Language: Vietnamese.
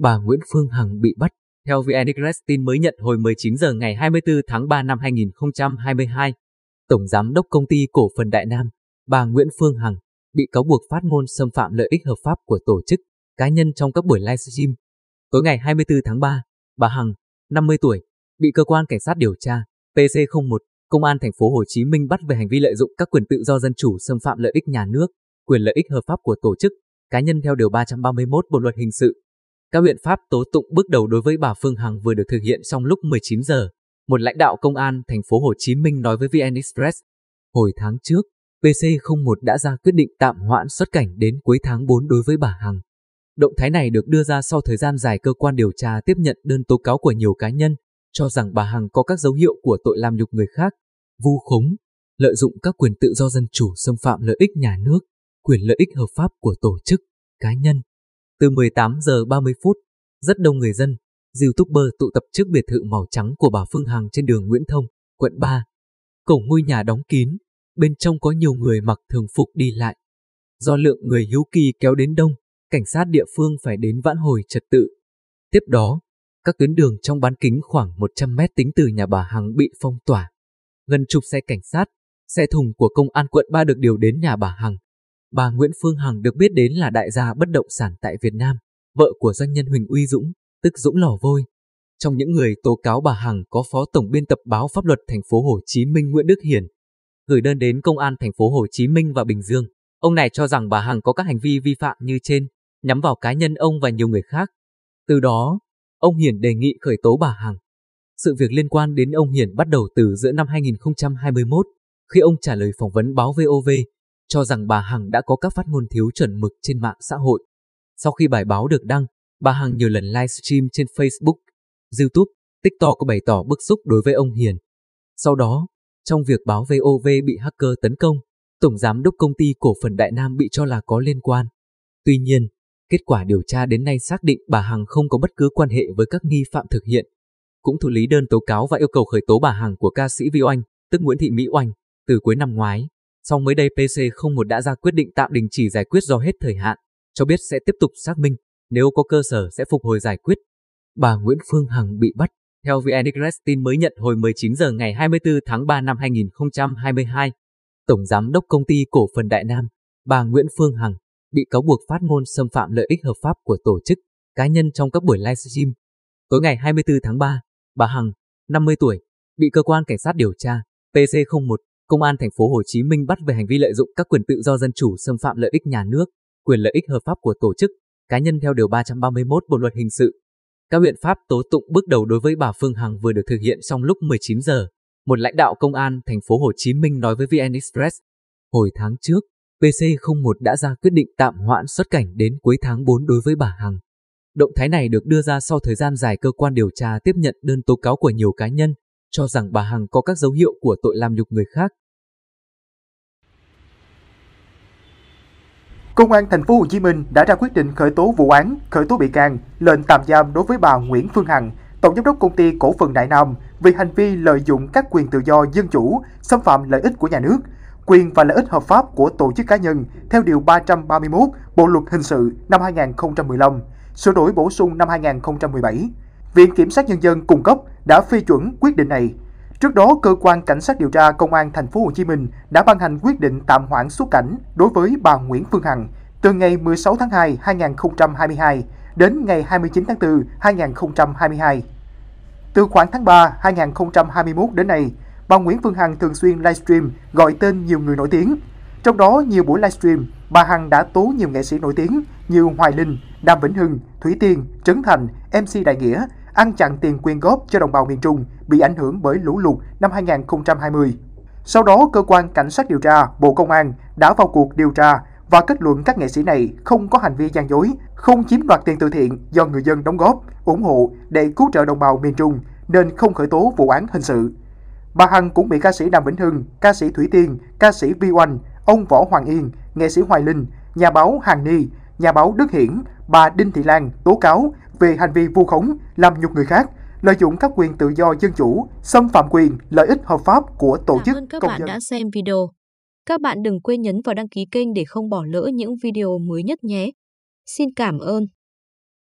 bà Nguyễn Phương Hằng bị bắt. Theo VN Express tin mới nhận hồi 19 giờ ngày 24 tháng 3 năm 2022, Tổng Giám đốc Công ty Cổ phần Đại Nam, bà Nguyễn Phương Hằng, bị cáo buộc phát ngôn xâm phạm lợi ích hợp pháp của tổ chức, cá nhân trong các buổi livestream. Tối ngày 24 tháng 3, bà Hằng, 50 tuổi, bị cơ quan cảnh sát điều tra PC01, Công an thành phố Hồ Chí Minh bắt về hành vi lợi dụng các quyền tự do dân chủ xâm phạm lợi ích nhà nước, quyền lợi ích hợp pháp của tổ chức, cá nhân theo điều 331 Bộ luật hình sự các biện pháp tố tụng bước đầu đối với bà Phương Hằng vừa được thực hiện xong lúc 19 giờ. Một lãnh đạo công an thành phố Hồ Chí Minh nói với VN Express, hồi tháng trước, PC01 đã ra quyết định tạm hoãn xuất cảnh đến cuối tháng 4 đối với bà Hằng. Động thái này được đưa ra sau thời gian dài cơ quan điều tra tiếp nhận đơn tố cáo của nhiều cá nhân, cho rằng bà Hằng có các dấu hiệu của tội làm nhục người khác, vu khống, lợi dụng các quyền tự do dân chủ xâm phạm lợi ích nhà nước, quyền lợi ích hợp pháp của tổ chức, cá nhân. Từ 18 giờ 30 phút, rất đông người dân, youtuber tụ tập trước biệt thự màu trắng của bà Phương Hằng trên đường Nguyễn Thông, quận 3. Cổng ngôi nhà đóng kín, bên trong có nhiều người mặc thường phục đi lại. Do lượng người hiếu kỳ kéo đến đông, cảnh sát địa phương phải đến vãn hồi trật tự. Tiếp đó, các tuyến đường trong bán kính khoảng 100 mét tính từ nhà bà Hằng bị phong tỏa. Gần chục xe cảnh sát, xe thùng của công an quận 3 được điều đến nhà bà Hằng, Bà Nguyễn Phương Hằng được biết đến là đại gia bất động sản tại Việt Nam, vợ của doanh nhân Huỳnh Uy Dũng, tức Dũng Lò Vôi. Trong những người tố cáo bà Hằng có phó tổng biên tập báo pháp luật thành phố Hồ Chí Minh Nguyễn Đức Hiển, gửi đơn đến công an thành phố Hồ Chí Minh và Bình Dương. Ông này cho rằng bà Hằng có các hành vi vi phạm như trên, nhắm vào cá nhân ông và nhiều người khác. Từ đó, ông Hiển đề nghị khởi tố bà Hằng. Sự việc liên quan đến ông Hiển bắt đầu từ giữa năm 2021, khi ông trả lời phỏng vấn báo VOV cho rằng bà Hằng đã có các phát ngôn thiếu chuẩn mực trên mạng xã hội. Sau khi bài báo được đăng, bà Hằng nhiều lần livestream trên Facebook, YouTube, TikTok có bày tỏ bức xúc đối với ông Hiền. Sau đó, trong việc báo VOV bị hacker tấn công, Tổng Giám đốc Công ty Cổ phần Đại Nam bị cho là có liên quan. Tuy nhiên, kết quả điều tra đến nay xác định bà Hằng không có bất cứ quan hệ với các nghi phạm thực hiện. Cũng thụ lý đơn tố cáo và yêu cầu khởi tố bà Hằng của ca sĩ Vi Oanh, tức Nguyễn Thị Mỹ Oanh, từ cuối năm ngoái. Song mới đây PC01 đã ra quyết định tạm đình chỉ giải quyết do hết thời hạn, cho biết sẽ tiếp tục xác minh, nếu có cơ sở sẽ phục hồi giải quyết. Bà Nguyễn Phương Hằng bị bắt, theo VN Express tin mới nhận hồi 19 giờ ngày 24 tháng 3 năm 2022. Tổng Giám đốc Công ty Cổ phần Đại Nam, bà Nguyễn Phương Hằng, bị cáo buộc phát ngôn xâm phạm lợi ích hợp pháp của tổ chức, cá nhân trong các buổi livestream. Tối ngày 24 tháng 3, bà Hằng, 50 tuổi, bị cơ quan cảnh sát điều tra PC01 Công an thành phố Hồ Chí Minh bắt về hành vi lợi dụng các quyền tự do dân chủ xâm phạm lợi ích nhà nước, quyền lợi ích hợp pháp của tổ chức, cá nhân theo điều 331 Bộ luật hình sự. Các biện pháp tố tụng bước đầu đối với bà Phương Hằng vừa được thực hiện trong lúc 19 giờ. Một lãnh đạo công an thành phố Hồ Chí Minh nói với VN Express, hồi tháng trước, PC01 đã ra quyết định tạm hoãn xuất cảnh đến cuối tháng 4 đối với bà Hằng. Động thái này được đưa ra sau thời gian dài cơ quan điều tra tiếp nhận đơn tố cáo của nhiều cá nhân, cho rằng bà Hằng có các dấu hiệu của tội làm nhục người khác, Công an thành phố Hồ Chí Minh đã ra quyết định khởi tố vụ án, khởi tố bị can, lệnh tạm giam đối với bà Nguyễn Phương Hằng, tổng giám đốc công ty cổ phần Đại Nam vì hành vi lợi dụng các quyền tự do dân chủ, xâm phạm lợi ích của nhà nước, quyền và lợi ích hợp pháp của tổ chức cá nhân theo điều 331 Bộ luật hình sự năm 2015, sửa đổi bổ sung năm 2017. Viện kiểm sát nhân dân cung cấp đã phê chuẩn quyết định này. Trước đó, cơ quan cảnh sát điều tra công an thành phố Hồ Chí Minh đã ban hành quyết định tạm hoãn xuất cảnh đối với bà Nguyễn Phương Hằng từ ngày 16 tháng 2 2022 đến ngày 29 tháng 4 2022. Từ khoảng tháng 3 2021 đến nay, bà Nguyễn Phương Hằng thường xuyên livestream gọi tên nhiều người nổi tiếng. Trong đó, nhiều buổi livestream, bà Hằng đã tố nhiều nghệ sĩ nổi tiếng như Hoài Linh, Đàm Vĩnh Hưng, Thủy Tiên, Trấn Thành, MC Đại Nghĩa ăn chặn tiền quyên góp cho đồng bào miền Trung bị ảnh hưởng bởi lũ lụt năm 2020. Sau đó, cơ quan cảnh sát điều tra Bộ Công an đã vào cuộc điều tra và kết luận các nghệ sĩ này không có hành vi gian dối, không chiếm đoạt tiền từ thiện do người dân đóng góp, ủng hộ để cứu trợ đồng bào miền Trung nên không khởi tố vụ án hình sự. Bà Hằng cũng bị ca sĩ Đàm Vĩnh Hưng, ca sĩ Thủy Tiên, ca sĩ Vi Oanh, ông Võ Hoàng Yên, nghệ sĩ Hoài Linh, nhà báo Hàng Ni nhà báo Đức Hiển, bà Đinh Thị Lan tố cáo về hành vi vu khống, làm nhục người khác, lợi dụng các quyền tự do dân chủ, xâm phạm quyền, lợi ích hợp pháp của tổ chức Cảm ơn các công bạn dân. đã xem video. Các bạn đừng quên nhấn vào đăng ký kênh để không bỏ lỡ những video mới nhất nhé. Xin cảm ơn.